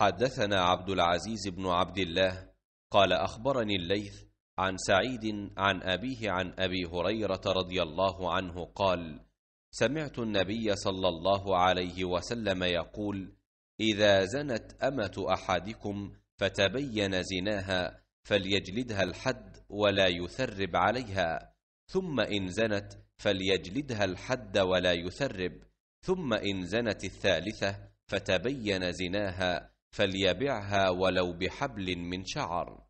حدثنا عبد العزيز بن عبد الله قال أخبرني الليث عن سعيد عن أبيه عن أبي هريرة رضي الله عنه قال سمعت النبي صلى الله عليه وسلم يقول إذا زنت أمة أحدكم فتبين زناها فليجلدها الحد ولا يثرب عليها ثم إن زنت فليجلدها الحد ولا يثرب ثم إن زنت الثالثة فتبين زناها فليبعها ولو بحبل من شعر